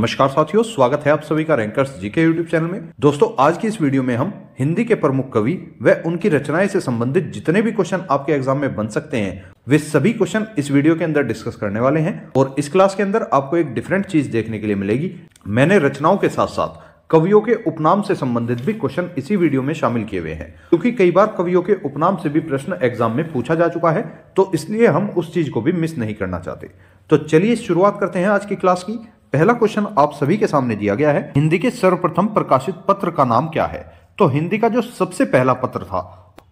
नमस्कार साथियों स्वागत है आप सभी का रैंकर्स जी के यूट्यूब चैनल में दोस्तों आज की इस वीडियो में हम हिंदी के प्रमुख कवि व उनकी रचनाएं से संबंधित जितने भी क्वेश्चन आपके एग्जाम में बन सकते हैं वे सभी क्वेश्चन इस वीडियो के अंदर डिस्कस करने वाले हैं और इस क्लास के अंदर आपको एक डिफरेंट चीज देखने के लिए मिलेगी मैंने रचनाओं के साथ साथ कवियों के उपनाम से संबंधित भी क्वेश्चन इसी वीडियो में शामिल किए हुए हैं क्योंकि कई बार कवियों के उपनाम से भी प्रश्न एग्जाम में पूछा जा चुका है तो इसलिए हम उस चीज को भी मिस नहीं करना चाहते तो चलिए शुरुआत करते हैं आज की क्लास की पहला क्वेश्चन आप सभी के सामने दिया गया है हिंदी के सर्वप्रथम प्रकाशित पत्र का नाम क्या है तो हिंदी का जो सबसे पहला पत्र था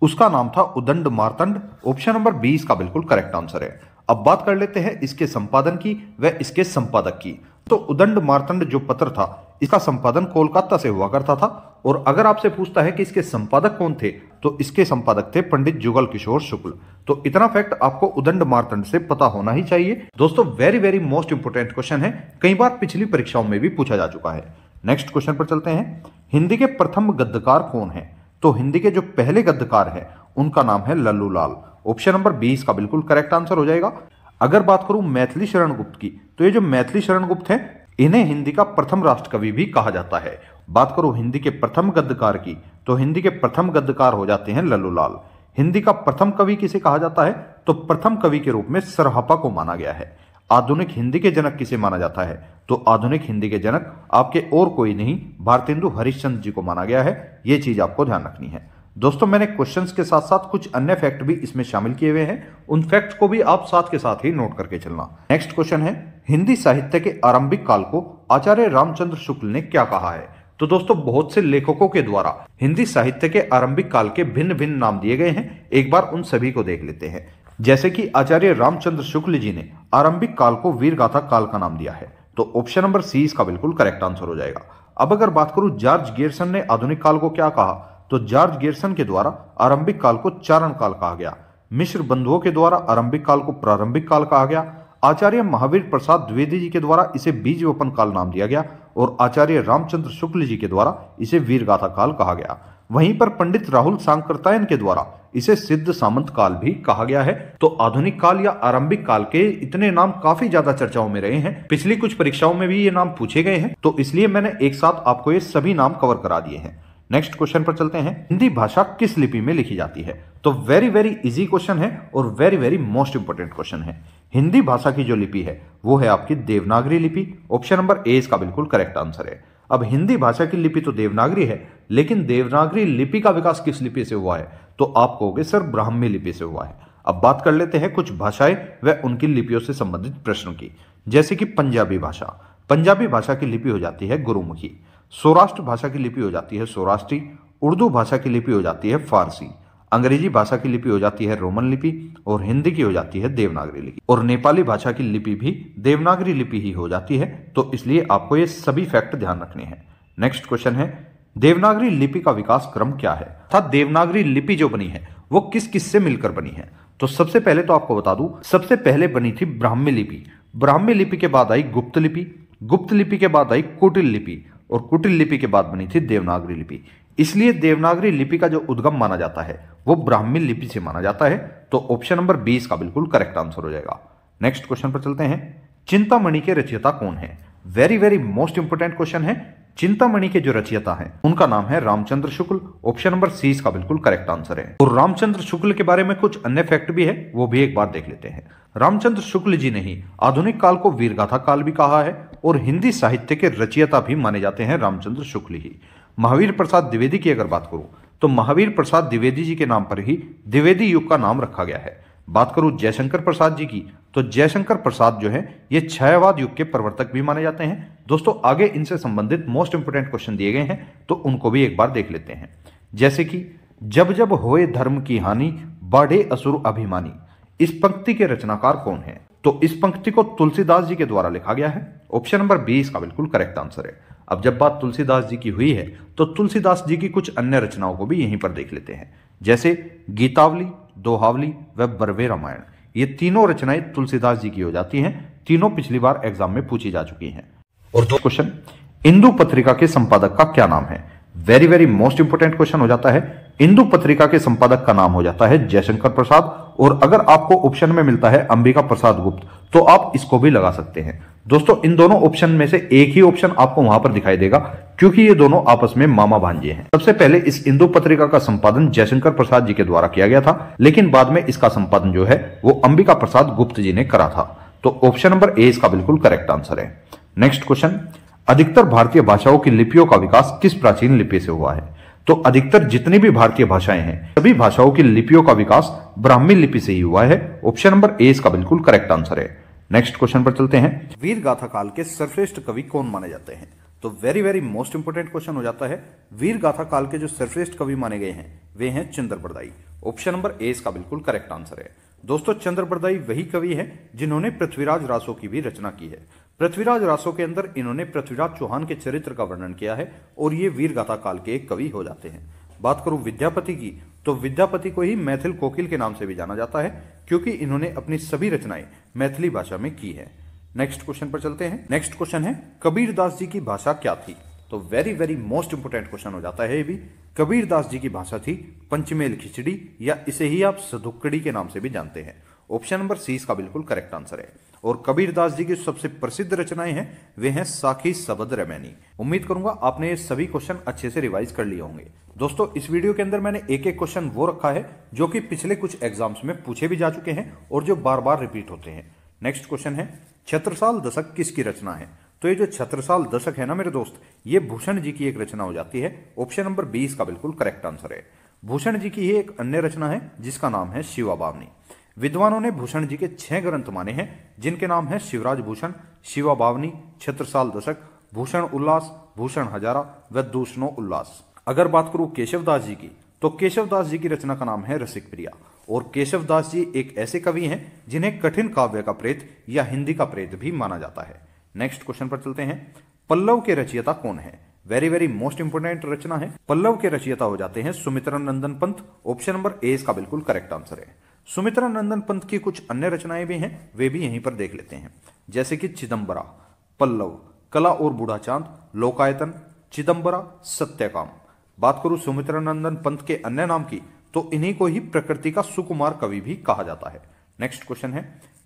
उसका नाम था उदंड मारतंड ऑप्शन नंबर बी इसका बिल्कुल करेक्ट आंसर है अब बात कर लेते हैं इसके संपादन की व इसके संपादक की तो उदंड मारतंड जो पत्र था इसका संपादन कोलकाता से हुआ करता था और अगर आपसे पूछता है कि इसके संपादक कौन थे तो इसके संपादक थे पंडित जुगल किशोर शुक्ल तो इतना फैक्ट आपको उदंड मारतंड से पता होना ही चाहिए दोस्तों very very most important question है कई बार पिछली परीक्षाओं में भी पूछा जा चुका है नेक्स्ट क्वेश्चन पर चलते हैं हिंदी के प्रथम गद्यकार कौन है तो हिंदी के जो पहले गद्यकार है उनका नाम है Lallu Lal option number B इसका बिल्कुल करेक्ट आंसर हो जाएगा अगर बात करूं मैथिली शरण गुप्त की तो ये जो मैथिली शरण गुप्त है इन्हें हिंदी का प्रथम राष्ट्रकवि भी कहा जाता है बात करो हिंदी के प्रथम गद्यकार की तो हिंदी के प्रथम गद्यकार हो जाते हैं लाल हिंदी का प्रथम कवि किसे कहा जाता है तो प्रथम कवि के रूप में सरहपा को माना गया है आधुनिक हिंदी के जनक किसे माना जाता है तो आधुनिक हिंदी के जनक आपके और कोई नहीं भारतेंदु हरिश्चंद्र जी को माना गया है ये चीज आपको ध्यान रखनी है दोस्तों मैंने क्वेश्चंस के साथ साथ कुछ अन्य फैक्ट भी इसमें शामिल किए हुए हैं उन फैक्ट को भी आप साथ के साथ ही नोट करके चलना नेक्स्ट क्वेश्चन है हिंदी साहित्य के आरंभिक काल को आचार्य रामचंद्र शुक्ल ने क्या कहा है तो दोस्तों बहुत से लेखकों के द्वारा हिंदी साहित्य के आरंभिक काल के भिन्न भिन्न नाम दिए गए हैं एक बार उन सभी को देख लेते हैं जैसे कि आचार्य रामचंद्र शुक्ल जी ने आरंभिक काल को वीरगाथा काल का नाम दिया है तो ऑप्शन नंबर सी इसका बिल्कुल करेक्ट आंसर हो जाएगा अब अगर बात करूं जॉर्ज गेरसन ने आधुनिक काल को क्या कहा तो जॉर्ज गेरसन के द्वारा आरंभिक काल को चारण काल कहा गया मिश्र बंधुओं के द्वारा आरंभिक काल को प्रारंभिक काल कहा गया आचार्य महावीर प्रसाद द्विवेदी जी के द्वारा इसे बीज वपन काल नाम दिया गया और आचार्य रामचंद्र शुक्ल जी के द्वारा इसे वीरगाथा काल कहा गया वहीं पर पंडित राहुल सांकृतायन के द्वारा इसे सिद्ध सामंत काल भी कहा गया है तो आधुनिक काल या आरंभिक काल के इतने नाम काफी ज्यादा चर्चाओं में रहे हैं पिछली कुछ परीक्षाओं में भी ये नाम पूछे गए हैं तो इसलिए मैंने एक साथ आपको ये सभी नाम कवर करा दिए हैं नेक्स्ट क्वेश्चन पर चलते हैं हिंदी भाषा किस लिपि में लिखी जाती है तो वेरी वेरी इजी क्वेश्चन है और very very most important question है हिंदी भाषा की जो लिपि है वो है आपकी देवनागरी लिपि ऑप्शन नंबर ए इसका बिल्कुल करेक्ट आंसर है अब हिंदी भाषा की लिपि तो देवनागरी है लेकिन देवनागरी लिपि का विकास किस लिपि से हुआ है तो आप कहोगे सर ब्राह्मी लिपि से हुआ है अब बात कर लेते हैं कुछ भाषाएं व उनकी लिपियों से संबंधित प्रश्नों की जैसे कि पंजाबी भाषा पंजाबी भाषा की लिपि हो जाती है गुरुमुखी सौराष्ट्र भाषा की लिपि हो जाती है सौराष्ट्री उर्दू भाषा की लिपि हो जाती है फारसी अंग्रेजी भाषा की लिपि हो जाती है रोमन लिपि और हिंदी की हो जाती है देवनागरी लिपि और नेपाली भाषा की लिपि भी देवनागरी लिपि ही हो जाती है तो इसलिए आपको ये सभी फैक्ट ध्यान रखने हैं नेक्स्ट क्वेश्चन है देवनागरी लिपि का विकास क्रम क्या है अर्थात देवनागरी लिपि जो बनी है वो किस किस से मिलकर बनी है तो सबसे पहले तो आपको बता दू सबसे पहले बनी थी ब्राह्मी लिपि ब्राह्मी लिपि के बाद आई गुप्त लिपि गुप्त लिपि के बाद आई कुटिल लिपि और कुटिल लिपि के बाद बनी थी देवनागरी लिपि इसलिए देवनागरी लिपि का जो उद्गम माना जाता है वो ब्राह्मी लिपि से माना जाता है तो ऑप्शन नंबर बीस का बिल्कुल करेक्ट आंसर हो जाएगा नेक्स्ट क्वेश्चन पर चलते हैं चिंतामणि के रचयिता कौन है very very most important question है चिंतामणि के जो रचयिता हैं उनका नाम है Ramchandra Shukla option number C इसका बिल्कुल करेक्ट आंसर है और तो रामचंद्र शुक्ल के बारे में कुछ अन्य फैक्ट भी है वो भी एक बार देख लेते हैं रामचंद्र शुक्ल जी ने ही आधुनिक काल को वीरगाथा काल भी कहा है और हिंदी साहित्य के रचयिता भी माने जाते हैं रामचंद्र शुक्ल ही महावीर प्रसाद द्विवेदी की अगर बात करूं तो महावीर प्रसाद द्विवेदी जी के नाम पर ही द्विवेदी युग का नाम रखा गया है बात करूं जयशंकर प्रसाद जी की तो जयशंकर प्रसाद जो है ये छयवाद युग के प्रवर्तक भी माने जाते हैं दोस्तों आगे इनसे संबंधित मोस्ट इंपोर्टेंट क्वेश्चन दिए गए हैं तो उनको भी एक बार देख लेते हैं जैसे कि जब जब होए धर्म की हानि बढ़े असुर अभिमानी इस पंक्ति के रचनाकार कौन है तो इस पंक्ति को तुलसीदास जी के द्वारा लिखा गया है ऑप्शन नंबर बी इसका बिल्कुल करेक्ट आंसर है अब जब बात तुलसीदास जी की हुई है तो तुलसीदास जी की कुछ अन्य रचनाओं को भी यहीं पर देख लेते हैं जैसे गीतावली दोहावली व बरवे रामायण ये तीनों रचनाएं तुलसीदास जी की हो जाती हैं तीनों पिछली बार एग्जाम में पूछी जा चुकी हैं और दो क्वेश्चन इंदू पत्रिका के संपादक का क्या नाम है very very most important question हो जाता है हिंदू पत्रिका के संपादक का नाम हो जाता है जयशंकर प्रसाद और अगर आपको ऑप्शन में मिलता है अंबिका प्रसाद गुप्त तो आप इसको भी लगा सकते हैं दोस्तों इन दोनों ऑप्शन में से एक ही ऑप्शन आपको वहां पर दिखाई देगा क्योंकि ये दोनों आपस में मामा भांजे हैं सबसे पहले इस हिंदू पत्रिका का संपादन जयशंकर प्रसाद जी के द्वारा किया गया था लेकिन बाद में इसका संपादन जो है वो अंबिका प्रसाद गुप्त जी ने करा था तो ऑप्शन नंबर ए इसका बिल्कुल करेक्ट आंसर है नेक्स्ट क्वेश्चन अधिकतर भारतीय भाषाओं की लिपियों का विकास किस प्राचीन लिपि से हुआ है तो अधिकतर जितनी भी भारतीय भाषाएं हैं सभी भाषाओं की लिपियों का विकास ब्राह्मी लिपि से ही हुआ है ऑप्शन नंबर ए इसका बिल्कुल करेक्ट आंसर है नेक्स्ट क्वेश्चन पर चलते हैं वीर गाथा काल के सर्वश्रेष्ठ कवि कौन माने जाते हैं तो very very most important question हो जाता है वीर गाथा काल के जो सर्वश्रेष्ठ कवि माने गए हैं वे हैं चंद्रप्रदायी ऑप्शन नंबर ए इसका बिल्कुल करेक्ट आंसर है दोस्तों चंद्रप्रदायी वही कवि है जिन्होंने पृथ्वीराज रासो की भी रचना की है पृथ्वीराज रासो के अंदर इन्होंने पृथ्वीराज चौहान के चरित्र का वर्णन किया है और ये वीरगाथा काल के एक कवि हो जाते हैं बात करूं विद्यापति की तो विद्यापति को ही मैथिल कोकिल के नाम से भी जाना जाता है क्योंकि इन्होंने अपनी सभी रचनाएं मैथिली भाषा में की है नेक्स्ट क्वेश्चन पर चलते हैं नेक्स्ट क्वेश्चन है कबीर दास जी की भाषा क्या थी तो very very most important question हो जाता है ये भी कबीर दास जी की भाषा थी पंचमेल खिचड़ी या इसे ही आप सदुक्कड़ी के नाम से भी जानते हैं ऑप्शन नंबर सी इसका बिल्कुल करेक्ट आंसर है और कबीरदास जी की सबसे प्रसिद्ध रचनाएं हैं वे हैं साखी सबद रमैनी उम्मीद करूंगा आपने ये सभी क्वेश्चन अच्छे से रिवाइज कर लिए होंगे दोस्तों इस वीडियो के अंदर मैंने एक एक क्वेश्चन वो रखा है जो कि पिछले कुछ एग्जाम्स में पूछे भी जा चुके हैं और जो बार बार रिपीट होते हैं नेक्स्ट क्वेश्चन है छत्रसाल दशक किसकी रचना है तो ये जो छत्रसाल दशक है ना मेरे दोस्त ये भूषण जी की एक रचना हो जाती है ऑप्शन नंबर बी इसका बिल्कुल करेक्ट आंसर है भूषण जी की ही एक अन्य रचना है जिसका नाम है शिवा बावनी विद्वानों ने भूषण जी के छह ग्रंथ माने हैं जिनके नाम हैं शिवराज भूषण शिवा बावनी छत्रसाल दशक भूषण उल्लास भूषण हजारा व दूषणो उल्लास अगर बात करूं केशवदास जी की तो केशवदास जी की रचना का नाम है रसिक प्रिया और केशवदास जी एक ऐसे कवि हैं जिन्हें कठिन काव्य का प्रेत या हिंदी का प्रेत भी माना जाता है नेक्स्ट क्वेश्चन पर चलते हैं पल्लव के रचयिता कौन है वेरी वेरी मोस्ट इंपोर्टेंट रचना है पल्लव के रचयिता हो जाते हैं Sumitra Nandan Pant option number A इसका बिल्कुल करेक्ट आंसर है सुमित्रा नंदन पंत की कुछ अन्य रचनाएं भी हैं वे भी यहीं पर देख लेते हैं जैसे कि चिदम्बरा पल्लव कला और बूढ़ा चांद लोकायतन चिदम्बरा सत्यकाम बात करूं सुमित्रा नंदन पंत के अन्य नाम की तो इन्हीं को ही प्रकृति का सुकुमार कवि भी कहा जाता है नेक्स्ट क्वेश्चन है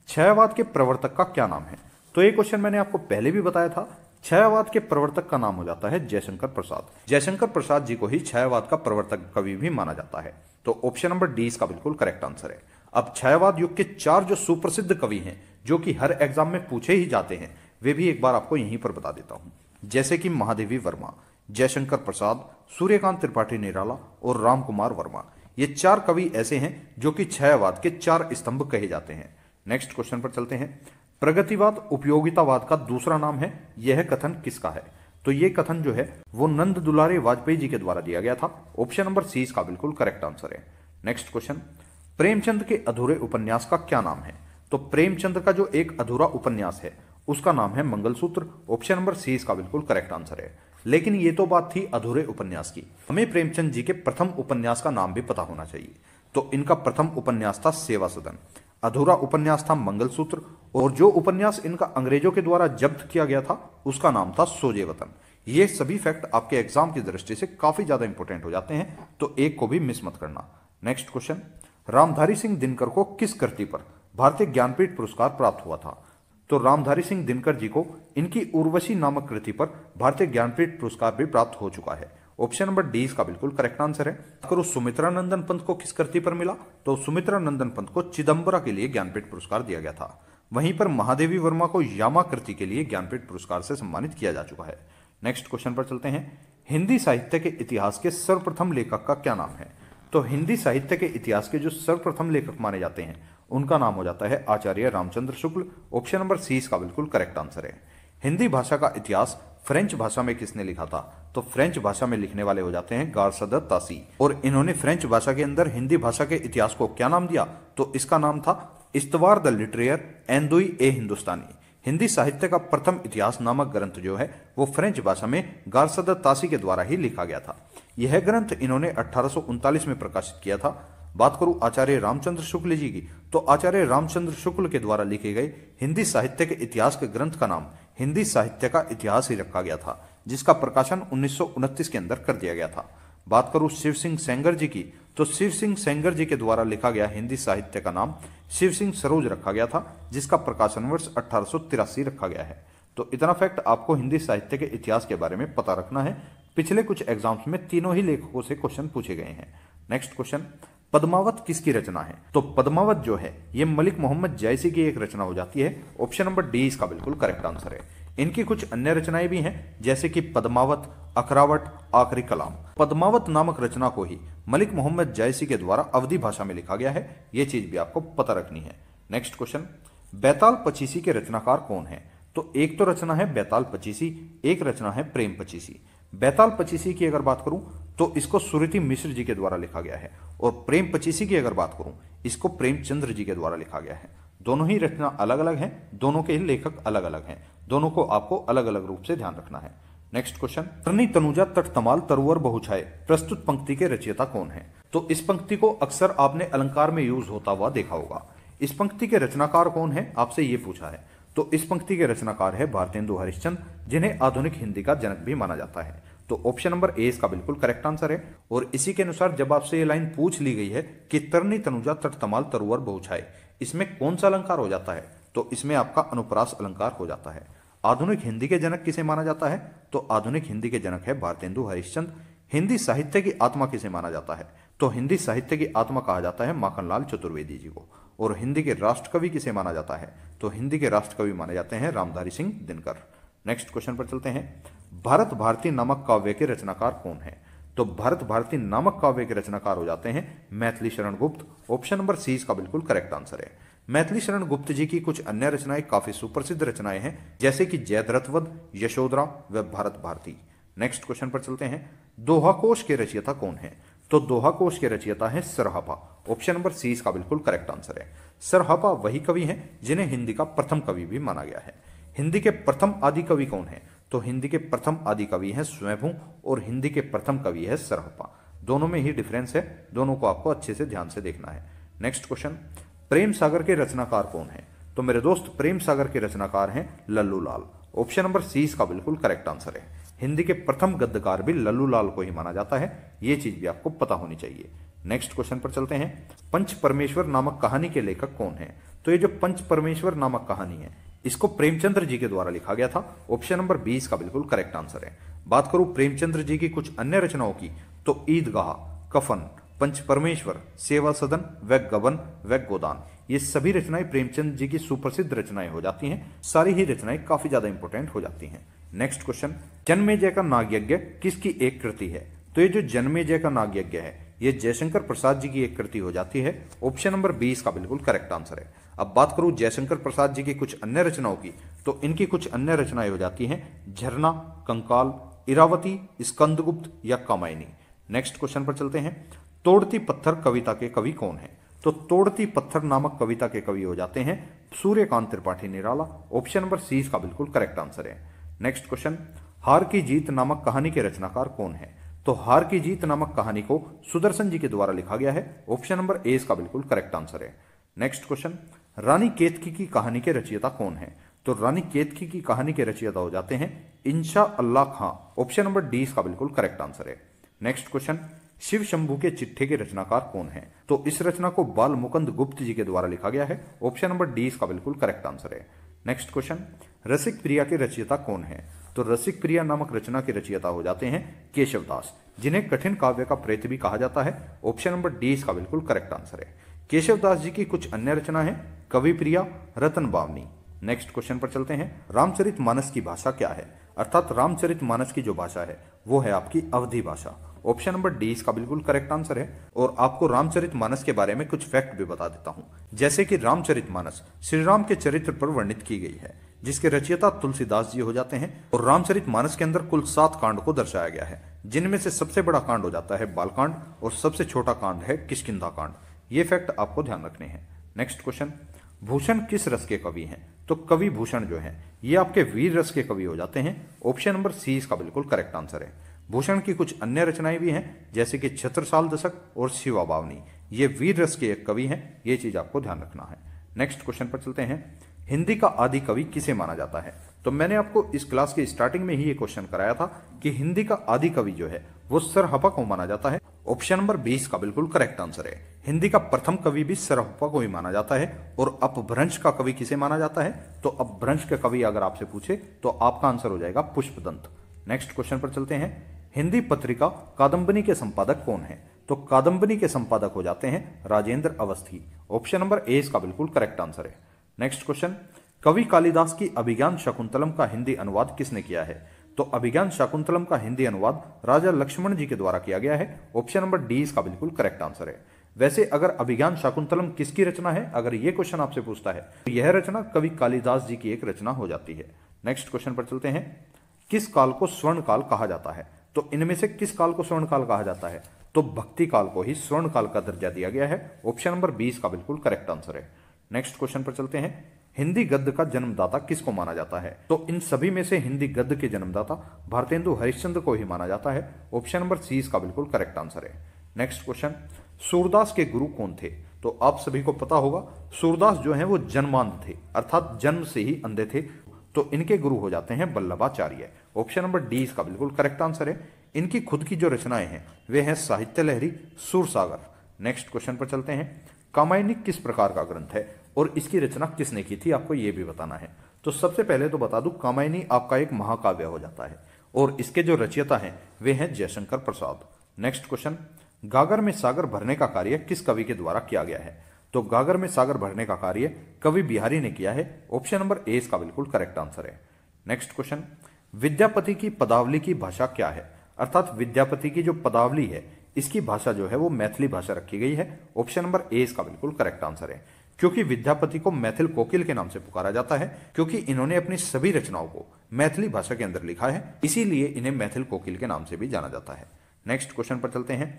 क्षयवाद के प्रवर्तक का क्या नाम है तो ये क्वेश्चन मैंने आपको पहले भी बताया था छायावाद के प्रवर्तक का नाम हो जाता है जयशंकर प्रसाद जयशंकर प्रसाद जी को ही छायावाद का प्रवर्तक कवि भी माना जाता है तो ऑप्शन नंबर डी इसका बिल्कुल करेक्ट आंसर है अब छायावाद युग के चार जो सुप्रसिद्ध कवि हैं जो कि हर एग्जाम में पूछे ही जाते हैं वे भी एक बार आपको यहीं पर बता देता हूं जैसे कि महादेवी वर्मा जयशंकर प्रसाद सूर्यकांत त्रिपाठी निराला और राम कुमार वर्मा ये चार कवि ऐसे हैं जो कि छायावाद के चार स्तंभ कहे जाते हैं नेक्स्ट क्वेश्चन पर चलते हैं प्रगतिवाद उपयोगितावाद का दूसरा नाम है यह कथन किसका है तो यह कथन जो है वो नंद दुलारे वाजपेयी जी के द्वारा दिया गया था ऑप्शन नंबर सी इसका बिल्कुल करेक्ट आंसर है नेक्स्ट क्वेश्चन प्रेमचंद के अधूरे उपन्यास का क्या नाम है तो प्रेमचंद का जो एक अधूरा उपन्यास है उसका नाम है मंगलसूत्र ऑप्शन नंबर सी इसका बिल्कुल करेक्ट आंसर है लेकिन ये तो बात थी अधूरे उपन्यास की हमें प्रेमचंद जी के प्रथम उपन्यास का नाम भी पता होना चाहिए तो इनका प्रथम उपन्यास था सेवा सदन अधूरा उपन्यास था मंगलसूत्र और जो उपन्यास इनका अंग्रेजों के द्वारा जब्त किया गया था उसका नाम था सोजे वतन ये सभी फैक्ट आपके एग्जाम की दृष्टि से काफी ज्यादा इंपॉर्टेंट हो जाते हैं तो एक को भी मिस मत करना नेक्स्ट क्वेश्चन रामधारी सिंह दिनकर को किस कृति पर भारतीय ज्ञानपीठ पुरस्कार प्राप्त हुआ था तो रामधारी सिंह दिनकर जी को इनकी उर्वशी नामक कृति पर भारतीय ज्ञानपीठ पुरस्कार भी प्राप्त हो चुका है ऑप्शन नंबर डी इसका बिल्कुल करेक्ट आंसर है करो सुमित्रा नंदन पंत को किस कृति पर मिला तो सुमित्रा नंदन पंत को चिदम्बरा के लिए ज्ञानपीठ पुरस्कार दिया गया था वहीं पर महादेवी वर्मा को यामा कृति के लिए ज्ञानपीठ पुरस्कार से सम्मानित किया जा चुका है नेक्स्ट क्वेश्चन पर चलते हैं हिंदी साहित्य के इतिहास के सर्वप्रथम लेखक का क्या नाम है तो हिंदी साहित्य के इतिहास के जो सर्वप्रथम लेखक माने जाते हैं उनका नाम हो जाता है Acharya Ramchandra Shukla option number C इसका बिल्कुल करेक्ट आंसर है हिंदी भाषा का इतिहास फ्रेंच भाषा में किसने लिखा था तो फ्रेंच भाषा में लिखने वाले हो जाते हैं गारसद तासी और इन्होंने फ्रेंच भाषा के अंदर हिंदी भाषा के इतिहास को क्या नाम दिया तो इसका नाम था इस्तवार द लिटरेयर एंदुई ए हिंदुस्तानी हिंदी साहित्य का प्रथम इतिहास नामक ग्रंथ जो है वो फ्रेंच भाषा में गारसद तासी के द्वारा ही लिखा गया था यह ग्रंथ इन्होंने अठारह में प्रकाशित किया था बात करूं आचार्य रामचंद्र शुक्ल जी की तो आचार्य रामचंद्र शुक्ल के द्वारा लिखे गए हिंदी साहित्य के इतिहास के ग्रंथ का नाम हिंदी साहित्य का इतिहास ही रखा गया था जिसका प्रकाशन उन्नीस के अंदर कर दिया गया था बात करूं शिव सिंह सेंगर जी की तो शिव सिंह सेंगर जी के द्वारा लिखा गया हिंदी साहित्य का नाम शिव सिंह सरोज रखा गया था जिसका प्रकाशन वर्ष अठारह रखा गया है तो इतना फैक्ट आपको हिंदी साहित्य के इतिहास के बारे में पता रखना है पिछले कुछ एग्जाम्स में तीनों ही लेखकों से क्वेश्चन पूछे गए हैं नेक्स्ट क्वेश्चन पद्मावत किसकी रचना है तो पद्मावत जो है ये मलिक मोहम्मद जैसी की एक रचना हो जाती है ऑप्शन नंबर डी इसका बिल्कुल करेक्ट आंसर है इनकी कुछ अन्य रचनाएं भी हैं जैसे कि पद्मावत अखरावट आखिरी कलाम पद्मावत नामक रचना को ही मलिक मोहम्मद जैसी के द्वारा अवधि भाषा में लिखा गया है यह चीज भी आपको पता रखनी है नेक्स्ट क्वेश्चन बैताल पचीसी के रचनाकार कौन है तो एक तो रचना है बैताल पचीसी एक रचना है प्रेम पचीसी बैताल पचीसी की अगर बात करूं तो इसको सुरति मिश्र जी के द्वारा लिखा गया है और प्रेम पचीसी की अगर बात करूं इसको प्रेमचंद्र जी के द्वारा लिखा गया है दोनों ही रचना अलग अलग हैं दोनों के ही लेखक अलग अलग हैं दोनों को आपको अलग अलग रूप से ध्यान रखना है नेक्स्ट क्वेश्चन तरनी तनुजा तट तमाल तरुवर बहुछाए प्रस्तुत पंक्ति के रचयिता कौन है तो इस पंक्ति को अक्सर आपने अलंकार में यूज होता हुआ देखा होगा इस पंक्ति के रचनाकार कौन है आपसे ये पूछा है तो इस पंक्ति के रचनाकार है भारतेंदु हरिश्चंद जिन्हें आधुनिक हिंदी का जनक भी माना जाता है तो ऑप्शन नंबर ए इसका बिल्कुल करेक्ट आंसर है और इसी के अनुसार जब आपसे ये लाइन पूछ ली गई है कि तरनी तनुजा तट तमाल तरुवर बहुछाए इसमें कौन सा अलंकार हो जाता है तो इसमें आपका अनुप्रास अलंकार हो जाता है आधुनिक हिंदी के जनक किसे माना जाता है तो आधुनिक हिंदी के जनक है भारतेंदु हरिश्चंद हिंदी साहित्य की आत्मा किसे माना जाता है तो हिंदी साहित्य की आत्मा कहा जाता है माखनलाल चतुर्वेदी जी को और हिंदी के राष्ट्रकवि किसे माना जाता है तो हिंदी के राष्ट्रकवि माने जाते हैं रामधारी सिंह दिनकर नेक्स्ट क्वेश्चन पर चलते हैं भारत भारती नामक काव्य के रचनाकार कौन है तो भारत भारती नामक काव्य के रचनाकार हो जाते हैं मैथिली शरण गुप्त ऑप्शन नंबर सी इसका बिल्कुल करेक्ट आंसर है मैथिली शरण गुप्त जी की कुछ अन्य रचनाएं काफी सुप्रसिद्ध रचनाएं हैं जैसे कि जयद्रथवध यशोधरा व भारत भारती नेक्स्ट क्वेश्चन पर चलते हैं दोहाकोश के रचयिता कौन है तो दोहाकोश के रचयिता है सरहापा ऑप्शन नंबर सी इसका बिल्कुल करेक्ट आंसर है सरहापा वही कवि हैं जिन्हें हिंदी का प्रथम कवि भी माना गया है हिंदी के प्रथम आदि कवि कौन है तो हिंदी के प्रथम आदि कवि हैं स्वयंभू और हिंदी के प्रथम कवि है सरहपा दोनों में ही डिफरेंस है दोनों को आपको अच्छे से ध्यान से देखना है नेक्स्ट क्वेश्चन प्रेम सागर के रचनाकार कौन है तो मेरे दोस्त प्रेम सागर के रचनाकार हैं Lallu Lal option number C इसका बिल्कुल करेक्ट आंसर है हिंदी के प्रथम गद्यकार भी लल्लू लाल को ही माना जाता है ये चीज भी आपको पता होनी चाहिए नेक्स्ट क्वेश्चन पर चलते हैं पंच परमेश्वर नामक कहानी के लेखक कौन है तो ये जो पंच परमेश्वर नामक कहानी है इसको प्रेमचंद्र जी के द्वारा लिखा गया था ऑप्शन नंबर बी इसका बिल्कुल करेक्ट आंसर है बात करूं प्रेमचंद्र जी की कुछ अन्य रचनाओं की तो ईदगाह कफन पंच परमेश्वर सेवा सदन व गबन व गोदान ये सभी रचनाएं प्रेमचंद जी की सुप्रसिद्ध रचनाएं हो जाती हैं सारी ही रचनाएं काफी ज्यादा इंपोर्टेंट हो जाती हैं नेक्स्ट क्वेश्चन जन्मे जय का नाग यज्ञ किसकी एक कृति है तो ये जो जन्मे जय का नाग यज्ञ है ये जयशंकर प्रसाद जी की एक कृति हो जाती है ऑप्शन नंबर बीस का बिल्कुल करेक्ट आंसर है अब बात करूं जयशंकर प्रसाद जी की कुछ अन्य रचनाओं की तो इनकी कुछ अन्य रचनाएं हो जाती हैं झरना कंकाल इरावती स्कंदगुप्त या कामायनी नेक्स्ट क्वेश्चन पर चलते हैं तोड़ती पत्थर कविता के कवि कौन है तो तोड़ती पत्थर नामक कविता के कवि हो जाते हैं Suryakant Tripathi Nirala option number C इसका बिल्कुल करेक्ट आंसर है नेक्स्ट क्वेश्चन हार की जीत नामक कहानी के रचनाकार कौन है तो हार की जीत नामक कहानी को सुदर्शन जी के द्वारा लिखा गया है ऑप्शन नंबर ए इसका बिल्कुल करेक्ट आंसर है नेक्स्ट क्वेश्चन रानी केतकी की कहानी के रचयिता कौन है तो रानी केतकी की कहानी के रचयिता हो जाते हैं Insha Allah Khan option number D इसका बिल्कुल करेक्ट आंसर है नेक्स्ट क्वेश्चन शिव शंभू के चिट्ठे के रचनाकार कौन है तो इस रचना को बाल मुकुंद गुप्त जी के द्वारा लिखा गया है ऑप्शन नंबर डी इसका बिल्कुल करेक्ट आंसर है नेक्स्ट क्वेश्चन रसिक प्रिया के रचयिता कौन है तो रसिक प्रिया नामक रचना के रचयिता हो जाते हैं केशवदास जिन्हें कठिन काव्य का प्रेत भी कहा जाता है ऑप्शन नंबर डी इसका बिल्कुल करेक्ट आंसर है केशवदास जी की कुछ अन्य रचना है कवि प्रिया रतन बावनी नेक्स्ट क्वेश्चन पर चलते हैं रामचरित मानस की भाषा क्या है अर्थात रामचरित मानस की जो भाषा है वो है आपकी अवधि भाषा ऑप्शन नंबर डी इसका बिल्कुल करेक्ट आंसर है और आपको रामचरित मानस के बारे में कुछ फैक्ट भी बता देता हूँ जैसे कि रामचरित मानस श्री राम के चरित्र पर वर्णित की गई है जिसके रचयिता तुलसीदास जी हो जाते हैं और रामचरित मानस के अंदर कुल सात कांड को दर्शाया गया है जिनमें से सबसे बड़ा कांड हो जाता है बालकांड और सबसे छोटा कांड है किशकिधा कांड ये फैक्ट आपको ध्यान रखने हैं नेक्स्ट क्वेश्चन भूषण किस रस के कवि हैं तो कवि भूषण जो है ये आपके वीर रस के कवि हो जाते हैं ऑप्शन नंबर सी इसका बिल्कुल करेक्ट आंसर है भूषण की कुछ अन्य रचनाएं भी हैं जैसे कि छत्रसाल दशक और शिवा बावनी ये वीर रस के एक कवि हैं ये चीज़ आपको ध्यान रखना है नेक्स्ट क्वेश्चन पर चलते हैं हिंदी का आदि कवि किसे माना जाता है तो मैंने आपको इस क्लास के स्टार्टिंग में ही ये क्वेश्चन कराया था कि हिंदी का आदि कवि जो है वो सरहपा को माना जाता है ऑप्शन नंबर बीस का बिल्कुल करेक्ट आंसर है हिंदी का प्रथम कवि भी सरहपा को ही माना जाता है और अपभ्रंश का कवि किसे माना जाता है तो अपभ्रंश का कवि अगर आपसे पूछे तो आपका आंसर हो जाएगा पुष्पदंत नेक्स्ट क्वेश्चन पर चलते हैं हिंदी पत्रिका कादम्बनी के संपादक कौन है तो कादम्बनी के संपादक हो जाते हैं Rajendra Awasthi option number A इसका बिल्कुल करेक्ट आंसर है नेक्स्ट क्वेश्चन कवि कालिदास की अभिज्ञान शकुंतलम का हिंदी अनुवाद किसने किया है तो अभिज्ञान शकुंतलम का हिंदी अनुवाद राजा लक्ष्मण जी के द्वारा किया गया है ऑप्शन नंबर डी इसका बिल्कुल करेक्ट आंसर है वैसे अगर अभिज्ञान शाकुंतलम किसकी रचना है अगर यह क्वेश्चन आपसे पूछता है तो यह रचना कवि कालिदास जी की एक रचना हो जाती है नेक्स्ट क्वेश्चन पर चलते हैं किस काल को स्वर्ण काल कहा जाता है तो इनमें से किस काल को स्वर्ण काल कहा जाता है तो भक्ति काल को ही स्वर्ण काल का दर्जा दिया गया है ऑप्शन नंबर बीस का बिल्कुल करेक्ट आंसर है नेक्स्ट क्वेश्चन पर चलते हैं हिंदी गद्य का जन्मदाता किसको माना जाता है तो इन सभी में से हिंदी गद्य के जन्मदाता भारतेंदु हरिश्चंद्र को ही माना जाता है ऑप्शन नंबर सी इसका बिल्कुल करेक्ट आंसर है नेक्स्ट क्वेश्चन सूरदास के गुरु कौन थे तो आप सभी को पता होगा सूरदास जो है वो जन्मांध थे अर्थात जन्म से ही अंधे थे तो इनके गुरु हो जाते हैं बल्लभाचार्य ऑप्शन नंबर डी इसका बिल्कुल करेक्ट आंसर है इनकी खुद की जो रचनाएं हैं वे हैं साहित्य लहरी सुरसागर नेक्स्ट क्वेश्चन पर चलते हैं कामायनिक किस प्रकार का ग्रंथ है और इसकी रचना किसने की थी आपको यह भी बताना है तो सबसे पहले तो बता दू कामायनी आपका एक महाकाव्य हो जाता है और इसके जो रचयिता हैं वे हैं जयशंकर प्रसाद नेक्स्ट क्वेश्चन गागर में सागर भरने का कार्य किस कवि के द्वारा किया गया है तो गागर में सागर भरने का कार्य कवि बिहारी ने किया है ऑप्शन नंबर ए इसका बिल्कुल करेक्ट आंसर है नेक्स्ट क्वेश्चन विद्यापति की पदावली की भाषा क्या है अर्थात विद्यापति की जो पदावली है इसकी भाषा जो है वो मैथिली भाषा रखी गई है ऑप्शन नंबर ए इसका बिल्कुल करेक्ट आंसर है क्योंकि विद्यापति को मैथिल कोकिल के नाम से पुकारा जाता है क्योंकि इन्होंने अपनी सभी रचनाओं को मैथिली भाषा के अंदर लिखा है इसीलिए इन्हें मैथिल कोकिल के नाम से भी जाना जाता है नेक्स्ट क्वेश्चन पर चलते हैं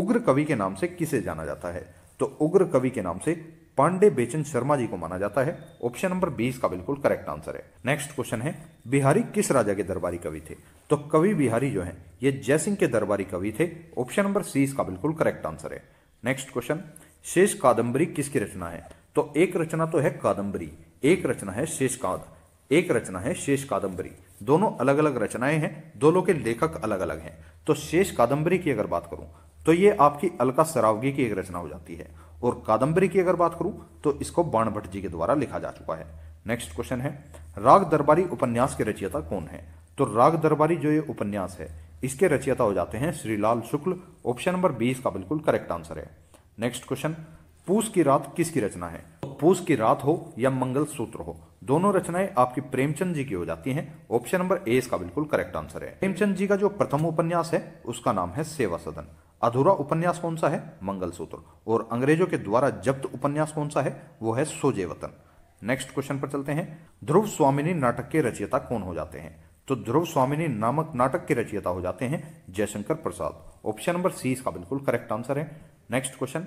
उग्र कवि के नाम से किसे जाना जाता है तो उग्र कवि के नाम से पांडे बेचन शर्मा जी को माना जाता है ऑप्शन नंबर बीस का बिल्कुल करेक्ट आंसर है नेक्स्ट क्वेश्चन है बिहारी किस राजा के दरबारी कवि थे तो कवि बिहारी जो है ये जयसिंह के दरबारी कवि थे ऑप्शन नंबर सी इसका बिल्कुल करेक्ट आंसर है नेक्स्ट क्वेश्चन शेष कादंबरी किसकी रचना है तो एक रचना तो है कादम्बरी एक रचना है शेष काद एक रचना है शेष कादंबरी दोनों अलग अलग रचनाएं हैं दोनों के लेखक अलग अलग हैं तो शेष कादंबरी की अगर बात करूं तो ये आपकी अलका सरावगी की एक रचना हो जाती है और कादम्बरी की अगर बात करूं तो इसको बाण भट्ट जी के द्वारा लिखा जा चुका है नेक्स्ट क्वेश्चन है राग दरबारी उपन्यास के रचयिता कौन है तो राग दरबारी जो ये उपन्यास है इसके रचयिता हो जाते हैं श्रीलाल शुक्ल ऑप्शन नंबर बीस इसका बिल्कुल करेक्ट आंसर है नेक्स्ट क्वेश्चन पूस की रात किसकी रचना है तो पूस की रात हो या मंगल सूत्र हो दोनों रचनाएं आपकी प्रेमचंद जी की हो जाती हैं ऑप्शन नंबर ए इसका बिल्कुल करेक्ट आंसर है प्रेमचंद जी का जो प्रथम उपन्यास है उसका नाम है सेवा सदन अधूरा उपन्यास कौन सा है मंगलसूत्र और अंग्रेजों के द्वारा जब्त उपन्यास कौन सा है वो है सोजे वतन नेक्स्ट क्वेश्चन पर चलते हैं ध्रुव स्वामिनी नाटक के रचयिता कौन हो जाते हैं तो ध्रुव स्वामिनी नामक नाटक के रचयिता हो जाते हैं Jaishankar Prasad option number C इसका बिल्कुल करेक्ट आंसर है नेक्स्ट क्वेश्चन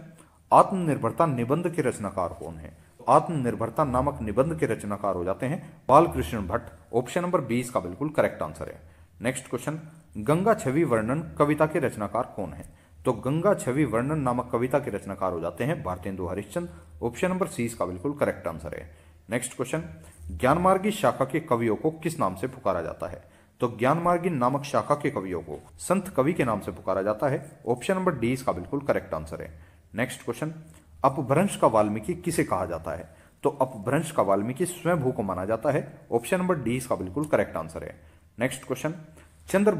आत्मनिर्भरता निबंध के रचनाकार कौन है आत्मनिर्भरता नामक निबंध के रचनाकार हो जाते हैं Balkrishna Bhatt option number B इसका बिल्कुल करेक्ट आंसर है नेक्स्ट क्वेश्चन गंगा छवि वर्णन कविता के रचनाकार कौन है तो गंगा छवि वर्णन नामक कविता के रचनाकार हो जाते हैं Bharatendu Harishchand option number C इसका बिल्कुल करेक्ट आंसर है नेक्स्ट क्वेश्चन ज्ञानमार्गी शाखा के कवियों को किस नाम से पुकारा जाता है तो ज्ञानमार्गी नामक शाखा के कवियों को संत कवि के नाम से पुकारा जाता है ऑप्शन नंबर डी इसका बिल्कुल करेक्ट आंसर है नेक्स्ट क्वेश्चन अपभ्रंश का वाल्मीकि किसे कहा जाता है तो अपभ्रंश का वाल्मीकि स्वयंभू को माना जाता है ऑप्शन नंबर डी इसका बिल्कुल करेक्ट आंसर है नेक्स्ट क्वेश्चन चंद्र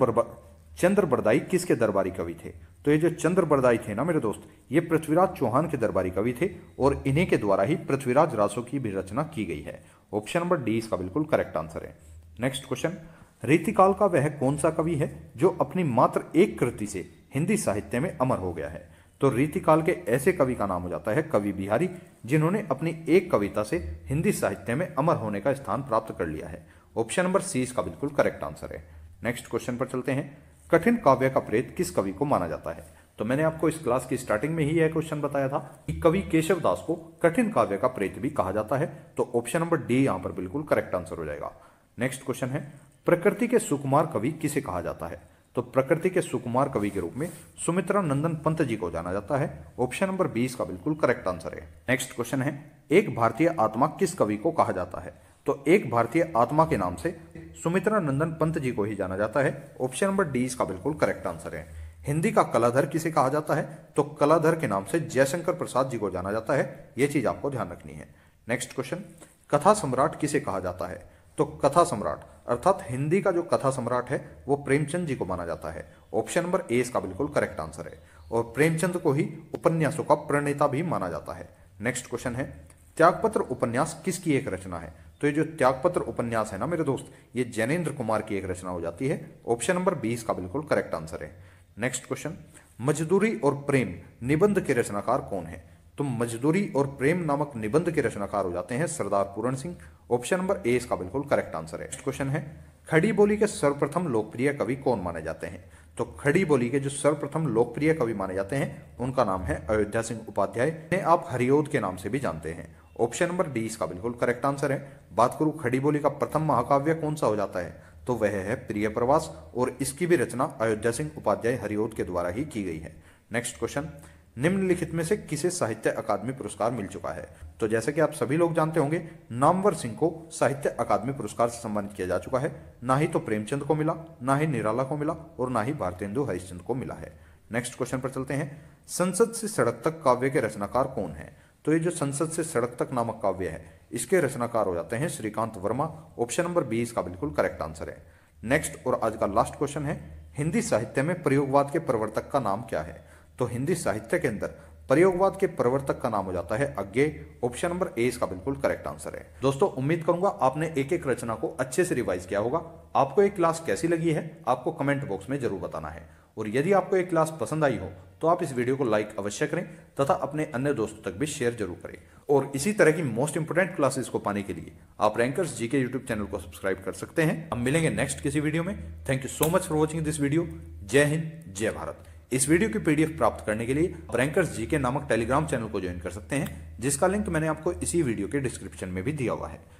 चंद्र बरदाई किसके दरबारी कवि थे तो ये जो चंद्र बरदाई थे ना मेरे दोस्त ये पृथ्वीराज चौहान के दरबारी कवि थे और इन्हीं के द्वारा ही पृथ्वीराज रासो की भी रचना की गई है ऑप्शन नंबर डी इसका बिल्कुल करेक्ट आंसर है नेक्स्ट क्वेश्चन रीतिकाल का वह कौन सा कवि है जो अपनी मात्र एक कृति से हिंदी साहित्य में अमर हो गया है तो रीतिकाल के ऐसे कवि का नाम हो जाता है कवि बिहारी जिन्होंने अपनी एक कविता से हिंदी साहित्य में अमर होने का स्थान प्राप्त कर लिया है ऑप्शन नंबर सी इसका बिल्कुल करेक्ट आंसर है नेक्स्ट क्वेश्चन पर चलते हैं कठिन काव्य का प्रेत किस कवि को माना जाता है तो मैंने आपको इस क्लास की स्टार्टिंग में ही यह क्वेश्चन बताया था कि कवि केशव दास को कठिन काव्य का प्रेत भी कहा जाता है तो ऑप्शन नंबर डी यहां पर बिल्कुल करेक्ट आंसर हो जाएगा नेक्स्ट क्वेश्चन है प्रकृति के सुकुमार कवि किसे कहा जाता है तो प्रकृति के सुकुमार कवि के रूप में सुमित्रा नंदन पंत जी को जाना जाता है ऑप्शन नंबर बी इसका बिल्कुल करेक्ट आंसर है नेक्स्ट क्वेश्चन है एक भारतीय आत्मा किस कवि को कहा जाता है तो एक भारतीय आत्मा के नाम से सुमित्रा नंदन पंत जी को ही जाना जाता है ऑप्शन नंबर डी इसका बिल्कुल करेक्ट आंसर है हिंदी का कलाधर किसे कहा जाता है तो कलाधर के नाम से जयशंकर प्रसाद जी को जाना जाता है यह चीज आपको ध्यान रखनी है नेक्स्ट क्वेश्चन कथा सम्राट किसे कहा जाता है तो कथा सम्राट अर्थात हिंदी का जो कथा सम्राट है वो प्रेमचंद जी को माना जाता है ऑप्शन नंबर ए इसका बिल्कुल करेक्ट आंसर है और प्रेमचंद को ही उपन्यासों का प्रणेता भी माना जाता है नेक्स्ट क्वेश्चन है त्यागपत्र उपन्यास किसकी एक रचना है तो ये जो त्यागपत्र उपन्यास है ना मेरे दोस्त ये जैनेन्द्र कुमार की एक रचना हो जाती है ऑप्शन नंबर बीस का बिल्कुल करेक्ट आंसर है नेक्स्ट क्वेश्चन मजदूरी और प्रेम निबंध के रचनाकार कौन है तो मजदूरी और प्रेम नामक निबंध के रचनाकार हो जाते हैं Sardar Puran Singh option number A इसका बिल्कुल करेक्ट आंसर है नेक्स्ट क्वेश्चन है खड़ी बोली के सर्वप्रथम लोकप्रिय कवि कौन माने जाते हैं तो खड़ी बोली के जो सर्वप्रथम लोकप्रिय कवि माने जाते हैं उनका नाम है अयोध्या सिंह उपाध्याय आप हरिओद के नाम से भी जानते हैं ऑप्शन नंबर डी इसका बिल्कुल करेक्ट आंसर है बात करूं खड़ी बोली का प्रथम महाकाव्य कौन सा हो जाता है तो वह है प्रिय प्रवास और इसकी भी रचना अयोध्या सिंह उपाध्याय हरिओद के द्वारा ही की गई है नेक्स्ट क्वेश्चन निम्नलिखित में से किसे साहित्य अकादमी पुरस्कार मिल चुका है तो जैसे कि आप सभी लोग जानते होंगे नामवर सिंह को साहित्य अकादमी पुरस्कार से सम्मानित किया जा चुका है ना ही तो प्रेमचंद को मिला ना ही निराला को मिला और ना ही भारतेंदु हरिश्चंद को मिला है नेक्स्ट क्वेश्चन पर चलते हैं संसद से सड़क तक काव्य के रचनाकार कौन है तो ये जो संसद से सड़क तक नामक काव्य है इसके रचनाकार हो जाते हैं Shrikant Verma option number B इसका बिल्कुल करेक्ट आंसर है नेक्स्ट और आज का लास्ट क्वेश्चन है हिंदी साहित्य में प्रयोगवाद के प्रवर्तक का नाम क्या है तो हिंदी साहित्य के अंदर प्रयोगवाद के प्रवर्तक का नाम हो जाता है अज्ञे ऑप्शन नंबर ए इसका बिल्कुल करेक्ट आंसर है दोस्तों उम्मीद करूंगा आपने एक एक रचना को अच्छे से रिवाइज किया होगा आपको एक क्लास कैसी लगी है आपको कमेंट बॉक्स में जरूर बताना है और यदि आपको ये क्लास पसंद आई हो तो आप इस वीडियो को लाइक अवश्य करें तथा अपने अन्य दोस्तों तक भी शेयर जरूर करें और इसी तरह की मोस्ट इंपोर्टेंट क्लासेस को पाने के लिए आप रैंकर्स जी के यूट्यूब चैनल को सब्सक्राइब कर सकते हैं हम मिलेंगे नेक्स्ट किसी वीडियो में thank you so much for watching this video जय हिंद जय भारत इस वीडियो की पीडीएफ प्राप्त करने के लिए आप रैंकर्स जी के नामक टेलीग्राम चैनल को ज्वाइन कर सकते हैं जिसका लिंक मैंने आपको इसी वीडियो के डिस्क्रिप्शन में भी दिया हुआ है